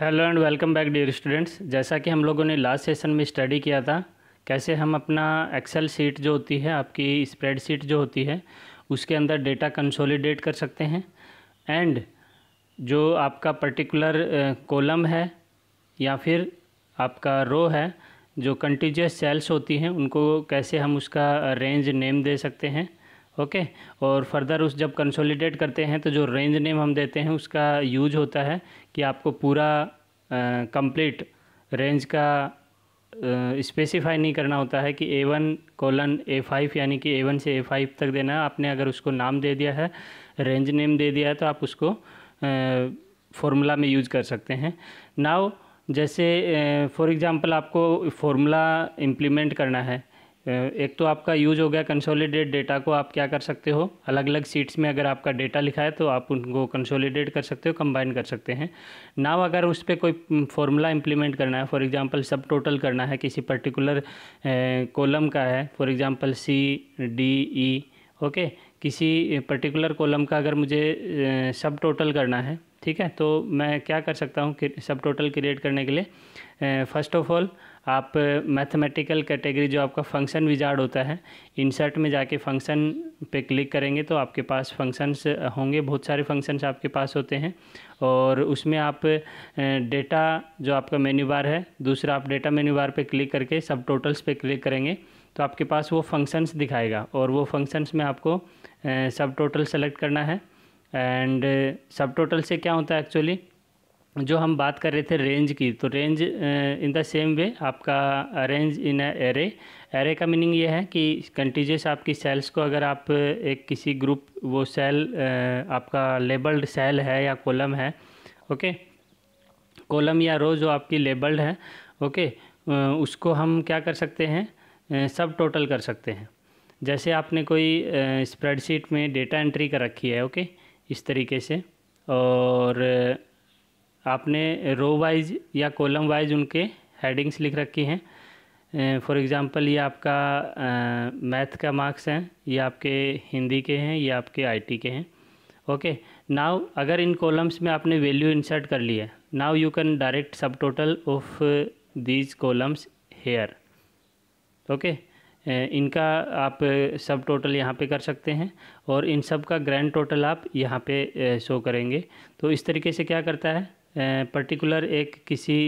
Hello and welcome back dear students जैसा कि हम लोगों ने लास्ट सेशन में स्टडी किया था कैसे हम अपना एक्सेल सीट जो होती है आपकी स्प्रेडशीट जो होती है उसके अंदर डेटा कंसोलिडेट कर सकते हैं एंड जो आपका पर्टिकुलर कॉलम है या फिर आपका रो है जो कंटिजियस सेल्स होती हैं उनको कैसे हम उसका रेंज नेम दे सकते हैं ओके और फर्दर उस जब कंसोलिडेट करते हैं तो जो रेंज नेम हम देते हैं उसका यूज होता है कि आपको पूरा कंप्लीट रेंज का स्पेसिफाई नहीं करना होता है कि A one colon A five यानी कि ए वन से ए फाइव तक देना है आपने अगर उसको नाम दे दिया है रेंज नेम दे दिया है तो आप उसको फॉर्मूला में यूज कर सकते हैं नाव जैसे फॉर एग्ज़ाम्पल आपको फॉर्मूला इम्प्लीमेंट करना है एक तो आपका यूज हो गया कंसोलिडेट डेटा को आप क्या कर सकते हो अलग अलग सीट्स में अगर आपका डेटा लिखा है तो आप उनको कंसोलिडेट कर सकते हो कंबाइन कर सकते हैं नाव अगर उस पर कोई फॉर्मूला इंप्लीमेंट करना है फॉर एग्जांपल सब टोटल करना है किसी पर्टिकुलर कॉलम का है for example C D E okay किसी पर्टिकुलर कॉलम का अगर मुझे सब टोटल करना है ठीक है तो मैं क्या कर सकता हूँ सब टोटल क्रिएट करने के लिए फ़र्स्ट ऑफ ऑल आप मैथमेटिकल कैटेगरी जो आपका फंक्शन विजार्ड होता है इंसर्ट में जाके फंक्शन पे क्लिक करेंगे तो आपके पास फंक्शंस होंगे बहुत सारे फंक्शंस आपके पास होते हैं और उसमें आप डेटा जो आपका मेन्यू बार है दूसरा आप डेटा मेन्यू बार पे क्लिक करके सब टोटल्स पे क्लिक करेंगे तो आपके पास वो फंक्शंस दिखाएगा और वो फंक्शंस में आपको सब टोटल सेलेक्ट करना है एंड सब टोटल से क्या होता है एक्चुअली जो हम बात कर रहे थे रेंज की तो range in the same way आपका अरेंज इन एरे एरे का मीनिंग ये है कि कंटीजियस आपकी सेल्स को अगर आप uh, एक किसी ग्रुप वो सेल uh, आपका लेबल्ड सेल है या कॉलम है ओके कॉलम या रो जो आपकी लेबल्ड है ओके uh, उसको हम क्या कर सकते हैं सब टोटल कर सकते हैं जैसे आपने कोई स्प्रेडशीट में डेटा एंट्री कर रखी है ओके okay? इस तरीके से और आपने रो वाइज या कॉलम वाइज उनके हेडिंग्स लिख रखी हैं फॉर एग्ज़ाम्पल ये आपका मैथ का मार्क्स हैं ये आपके हिंदी के हैं ये आपके आईटी के हैं ओके नाउ अगर इन कॉलम्स में आपने वैल्यू इंसर्ट कर ली है now you can direct subtotal of these columns here okay इनका आप सब टोटल यहाँ पे कर सकते हैं और इन सब का ग्रैंड टोटल आप यहाँ पे शो करेंगे तो इस तरीके से क्या करता है पर्टिकुलर एक किसी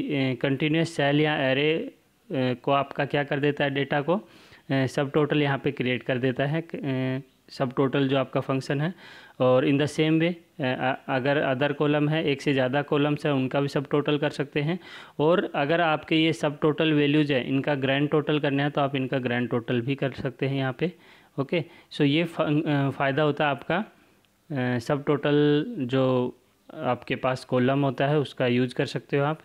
कंटिन्यूस सेल या एरे को आपका क्या कर देता है डेटा को सब टोटल यहाँ पे क्रिएट कर देता है सब टोटल जो आपका फंक्शन है और इन द सेम वे अगर अदर कॉलम है एक से ज़्यादा कॉलम्स हैं उनका भी सब टोटल कर सकते हैं और अगर आपके ये सब टोटल वैल्यूज़ है इनका ग्रैंड टोटल करना है तो आप इनका ग्रैंड टोटल भी कर सकते हैं यहाँ पे ओके सो ये फ़ायदा होता है आपका सब टोटल जो आपके पास कॉलम होता है उसका यूज कर सकते हो आप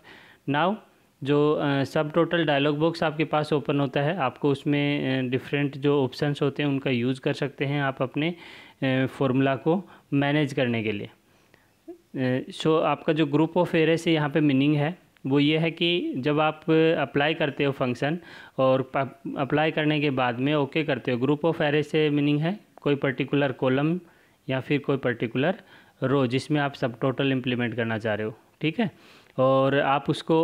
नाव जो सब टोटल डायलॉग बॉक्स आपके पास ओपन होता है आपको उसमें डिफरेंट जो ऑप्शंस होते हैं उनका यूज़ कर सकते हैं आप अपने फॉर्मूला को मैनेज करने के लिए सो so, आपका जो ग्रुप ऑफ एरे से यहाँ पे मीनिंग है वो ये है कि जब आप अप्लाई करते हो फंक्शन और अप्लाई करने के बाद में ओके okay करते हो ग्रुप ऑफ एरे से मीनिंग है कोई पर्टिकुलर कॉलम या फिर कोई पर्टिकुलर रो जिसमें आप सब टोटल इम्प्लीमेंट करना चाह रहे हो ठीक है और आप उसको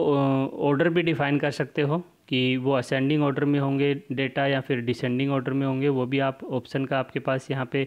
ऑर्डर भी डिफ़ाइन कर सकते हो कि वो असेंडिंग ऑर्डर में होंगे डेटा या फिर डिसेंडिंग ऑर्डर में होंगे वो भी आप ऑप्शन का आपके पास यहाँ पे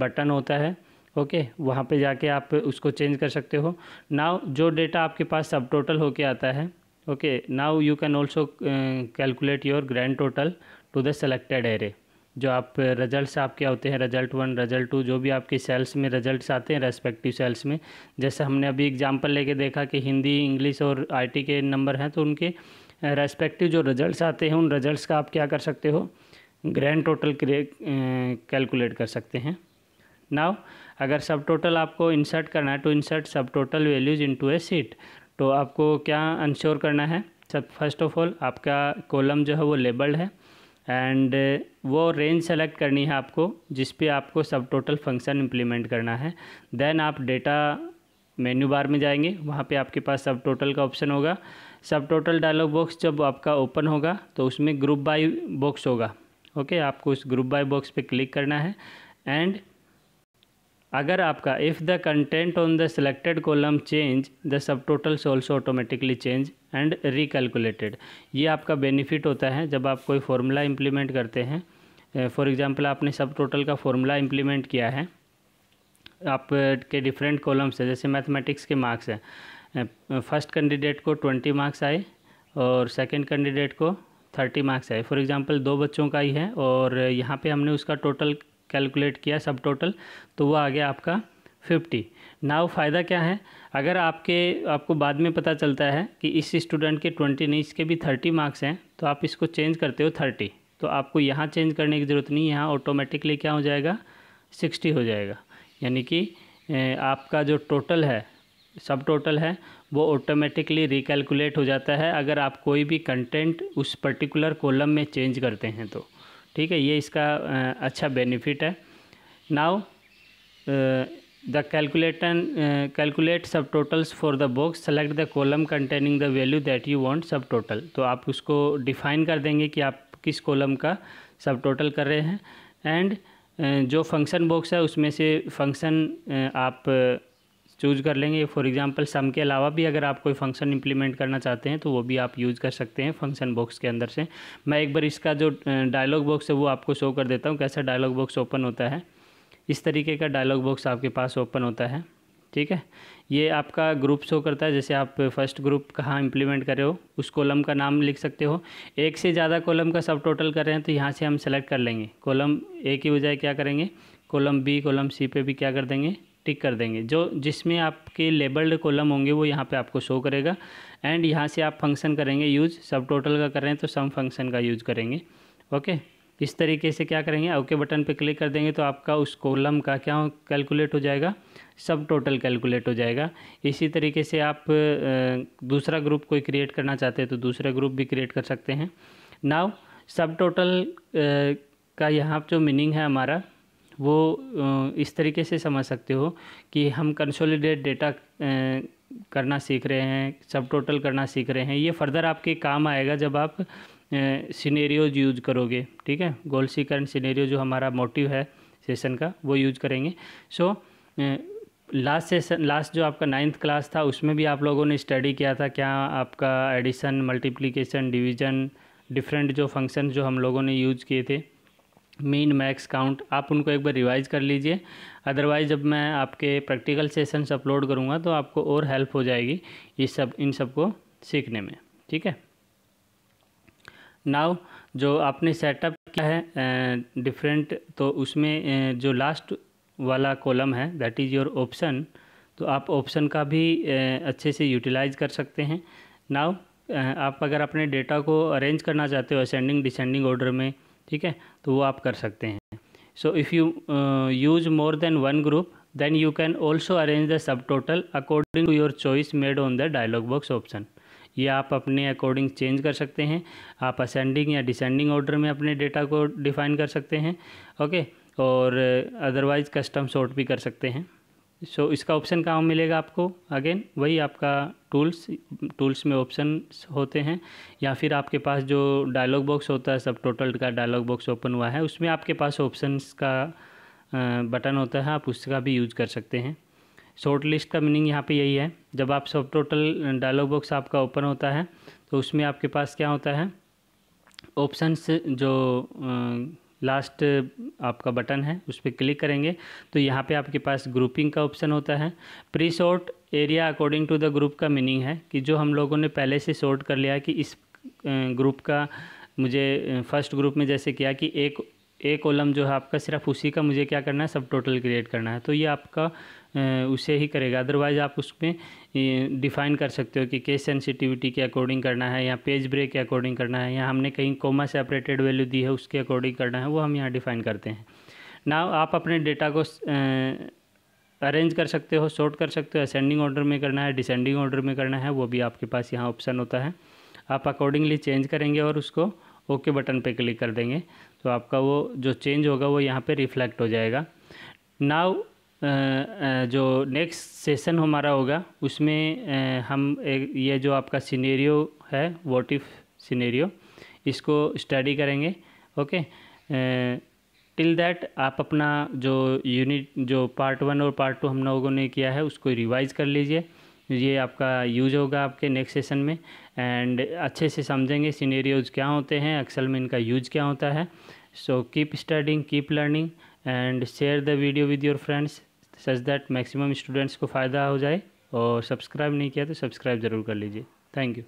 बटन होता है ओके वहाँ पे जाके आप उसको चेंज कर सकते हो नाव जो डेटा आपके पास सब टोटल होके आता है okay now you can also calculate your grand total to the selected array जो आप रिजल्ट्स आपके होते हैं रिजल्ट वन रिजल्ट टू जो भी आपके सेल्स में रिजल्ट्स आते हैं रेस्पेक्टिव सेल्स में जैसे हमने अभी एग्जांपल लेके देखा कि हिंदी इंग्लिश और आईटी के नंबर हैं तो उनके रेस्पेक्टिव जो रिजल्ट्स आते हैं उन रिजल्ट्स का आप क्या कर सकते हो ग्रैंड टोटल कैलकुलेट कर सकते हैं नाव अगर सब टोटल आपको इंसर्ट करना है तो insert subtotal values in a sheet तो आपको क्या इंश्योर करना है सब फर्स्ट ऑफ ऑल आपका कॉलम जो है वो लेबल्ड है एंड uh, वो रेंज सेलेक्ट करनी है आपको जिस पे आपको सब टोटल फंक्शन इम्प्लीमेंट करना है देन आप डेटा मेन्यू बार में जाएंगे वहाँ पे आपके पास सब टोटल का ऑप्शन होगा सब टोटल डायलॉग बॉक्स जब आपका ओपन होगा तो उसमें ग्रुप बाय बॉक्स होगा ओके आपको उस ग्रुप बाय बॉक्स पे क्लिक करना है एंड अगर आपका if the content on the selected column change the subtotals also automatically change and recalculated ये आपका बेनिफिट होता है जब आप कोई फार्मूला इम्प्लीमेंट करते हैं फॉर एग्ज़ाम्पल आपने सब टोटल का फार्मूला इम्प्लीमेंट किया है आप के डिफरेंट कॉलम्स है जैसे मैथमेटिक्स के मार्क्स हैं फर्स्ट कैंडिडेट को ट्वेंटी मार्क्स आए और सेकेंड कैंडिडेट को थर्टी मार्क्स आए फॉर एग्ज़ाम्पल दो बच्चों का ही है और यहाँ पे हमने उसका टोटल कैलकुलेट किया सब टोटल तो वो आ गया आपका फिफ्टी नाव फ़ायदा क्या है अगर आपके आपको बाद में पता चलता है कि इस स्टूडेंट के ट्वेंटी नहीं इसके भी थर्टी मार्क्स हैं तो आप इसको चेंज करते हो थर्टी तो आपको यहाँ चेंज करने की ज़रूरत नहीं है यहाँ ऑटोमेटिकली क्या हो जाएगा सिक्सटी हो जाएगा यानी कि आपका जो टोटल है सब टोटल है वो ऑटोमेटिकली रिकैलकुलेट हो जाता है अगर आप कोई भी कंटेंट उस पर्टिकुलर कॉलम में चेंज करते हैं तो ठीक है ये इसका अच्छा बेनिफिट है now the calculation calculate subtotals for the box select the column containing the value that you want subtotal तो आप उसको डिफाइन कर देंगे कि आप किस कॉलम का सब टोटल कर रहे हैं एंड जो फंक्शन बॉक्स है उसमें से फंक्शन आप चूज कर लेंगे फॉर एग्जांपल सम के अलावा भी अगर आप कोई फंक्शन इंप्लीमेंट करना चाहते हैं तो वो भी आप यूज़ कर सकते हैं फंक्शन बॉक्स के अंदर से मैं एक बार इसका जो डायलॉग बॉक्स है वो आपको शो कर देता हूँ कैसा डायलॉग बॉक्स ओपन होता है इस तरीके का डायलॉग बॉक्स आपके पास ओपन होता है ठीक है ये आपका ग्रुप शो करता है जैसे आप फर्स्ट ग्रुप कहाँ इम्प्लीमेंट कर रहे हो उस कॉलम का नाम लिख सकते हो एक से ज़्यादा कॉलम का सब टोटल कर रहे हैं तो यहाँ से हम सेलेक्ट कर लेंगे कॉलम ए की बजाय क्या करेंगे कॉलम बी कॉलम सी पे भी क्या कर देंगे टिक कर देंगे जो जिसमें आपके लेबल्ड कॉलम होंगे वो यहाँ पे आपको शो करेगा एंड यहाँ से आप फंक्शन करेंगे यूज सब टोटल का कर रहे हैं तो सम फंक्शन का यूज करेंगे ओके इस तरीके से क्या करेंगे ओके बटन पे क्लिक कर देंगे तो आपका उस कॉलम का क्या कैलकुलेट हो जाएगा सब टोटल कैलकुलेट हो जाएगा इसी तरीके से आप दूसरा ग्रुप कोई क्रिएट करना चाहते हैं तो दूसरा ग्रुप भी क्रिएट कर सकते हैं नाव सब टोटल का यहाँ जो मीनिंग है हमारा वो इस तरीके से समझ सकते हो कि हम कंसोलिडेट डेटा करना सीख रहे हैं सब टोटल करना सीख रहे हैं ये फर्दर आपके काम आएगा जब आप सिनेरियोज यूज करोगे ठीक है गोल सीकरण सिनेरियो जो हमारा मोटिव है सेशन का वो यूज करेंगे सो लास्ट सेशन लास्ट जो आपका नाइन्थ क्लास था उसमें भी आप लोगों ने स्टडी किया था क्या आपका एडिशन मल्टीप्लीकेशन डिवीजन डिफरेंट जो फंक्शन जो हम लोगों ने यूज किए थे मीन मैक्स काउंट आप उनको एक बार रिवाइज कर लीजिए अदरवाइज़ जब मैं आपके प्रैक्टिकल सेशंस अपलोड करूँगा तो आपको और हेल्प हो जाएगी ये सब इन सब को सीखने में ठीक है नाव जो आपने सेटअप किया है डिफरेंट तो उसमें जो लास्ट वाला कॉलम है दैट इज़ योर ऑप्शन तो आप ऑप्शन का भी अच्छे से यूटिलाइज कर सकते हैं नाव आप अगर अपने डेटा को अरेंज करना चाहते हो असेंडिंग डिसेंडिंग ऑर्डर में ठीक है तो वो आप कर सकते हैं so if you use more than one group you can also arrange the subtotal according to your choice made on the dialog box option ये आप अपने अकॉर्डिंग चेंज कर सकते हैं आप असेंडिंग या डिसेंडिंग ऑर्डर में अपने डेटा को डिफाइन कर सकते हैं ओके और अदरवाइज़ कस्टम शॉर्ट भी कर सकते हैं सो so, इसका ऑप्शन कहाँ मिलेगा आपको अगेन वही आपका टूल्स टूल्स में ऑप्शन होते हैं या फिर आपके पास जो डायलॉग बॉक्स होता है सब टोटल का डायलॉग बॉक्स ओपन हुआ है उसमें आपके पास ऑप्शंस का बटन होता है आप उसका भी यूज कर सकते हैं शॉर्ट लिस्ट का मीनिंग यहाँ पे यही है जब आप सब टोटल डायलॉग बॉक्स आपका ओपन होता है तो उसमें आपके पास क्या होता है ऑप्शंस जो लास्ट आपका बटन है उस पर क्लिक करेंगे तो यहाँ पे आपके पास ग्रुपिंग का ऑप्शन होता है pre sort area according to the group का मीनिंग है कि जो हम लोगों ने पहले से शॉर्ट कर लिया कि इस ग्रुप का मुझे फर्स्ट ग्रुप में जैसे किया कि एक ए कॉलम जो है आपका सिर्फ उसी का मुझे क्या करना है सब टोटल क्रिएट करना है तो ये आपका उसे ही करेगा अदरवाइज़ आप उसमें डिफ़ाइन कर सकते हो कि केस सेंसिटिविटी के अकॉर्डिंग करना है या पेज ब्रेक के अकॉर्डिंग करना है या हमने कहीं कोमा सेपरेटेड वैल्यू दी है उसके अकॉर्डिंग करना है वो हम यहाँ डिफ़ाइन करते हैं ना आप अपने डेटा को अरेंज कर सकते हो शॉर्ट कर सकते हो असेंडिंग ऑर्डर में करना है डिसेंडिंग ऑर्डर में करना है वो भी आपके पास यहाँ ऑप्शन होता है आप अकॉर्डिंगली चेंज करेंगे और उसको ओके okay बटन पे क्लिक कर देंगे तो आपका वो जो चेंज होगा वो यहाँ पे रिफ्लेक्ट हो जाएगा नाव जो नेक्स्ट सेशन हमारा होगा उसमें हम ये जो आपका सिनेरियो है वॉट इफ सिनेरियो इसको स्टडी करेंगे ओके टिल दैट आप अपना जो यूनिट जो पार्ट वन और पार्ट टू हम लोगों ने किया है उसको रिवाइज़ कर लीजिए ये आपका यूज होगा आपके नेक्स्ट सेशन में एंड अच्छे से समझेंगे सीनेरियोज क्या होते हैं अक्सल में इनका यूज क्या होता है so keep studying keep learning and share the video with your friends such that maximum students को फ़ायदा हो जाए और सब्सक्राइब नहीं किया तो सब्सक्राइब ज़रूर कर लीजिए थैंक यू